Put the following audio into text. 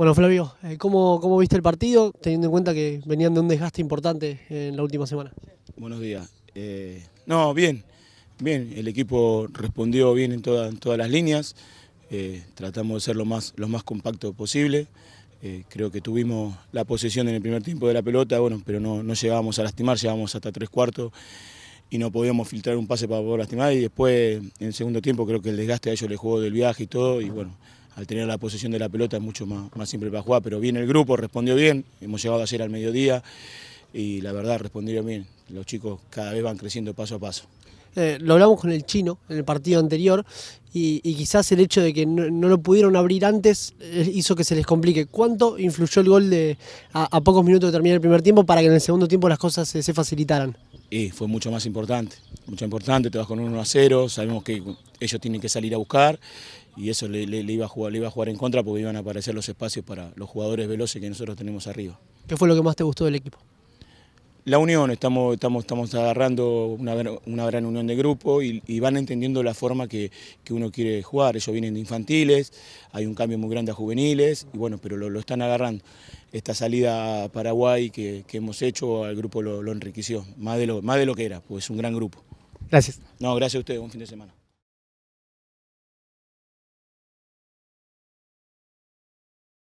Bueno, Flavio, eh, ¿cómo, viste el partido, teniendo en cuenta que venían de un desgaste importante en la última semana? Buenos días. Eh, no, bien, bien. El equipo respondió bien en, en todas las líneas. Eh, tratamos de ser lo más, lo más compacto posible. creo que tuvimos la posesión en el primer tiempo de la pelota, bueno, pero no, no llegábamos a lastimar, llegábamos hasta tres cuartos y no podíamos filtrar un pase para poder lastimar. Y después, en el segundo tiempo, creo que el desgaste a ellos le jugó del viaje y todo, y bueno, al tener la posesión de la pelota es mucho más, más simple para jugar, pero bien el grupo, respondió bien, hemos llegado a ser al mediodía y la verdad respondieron bien los chicos cada vez van creciendo paso a paso. Eh, lo hablamos con el chino en el partido anterior y, quizás el hecho de que no, lo pudieron abrir antes eh, hizo que se les complique. ¿Cuánto influyó el gol de a, pocos minutos de terminar el primer tiempo para que en el segundo tiempo las cosas se, facilitaran? Y fue mucho más importante, mucho importante, te vas con 1 a 0, sabemos que ellos tienen que salir a buscar y eso le, iba a jugar, le iba a jugar en contra porque iban a aparecer los espacios para los jugadores veloces que nosotros tenemos arriba. ¿Qué fue lo que más te gustó del equipo? La unión, estamos, estamos, estamos agarrando una, gran unión de grupo y, van entendiendo la forma que, uno quiere jugar. Ellos vienen de infantiles, hay un cambio muy grande a juveniles, y bueno, pero lo, están agarrando. Esta salida a Paraguay que, hemos hecho al grupo lo, enriqueció, más de lo, más de lo que era, pues es un gran grupo. Gracias. No, gracias a ustedes, buen fin de semana.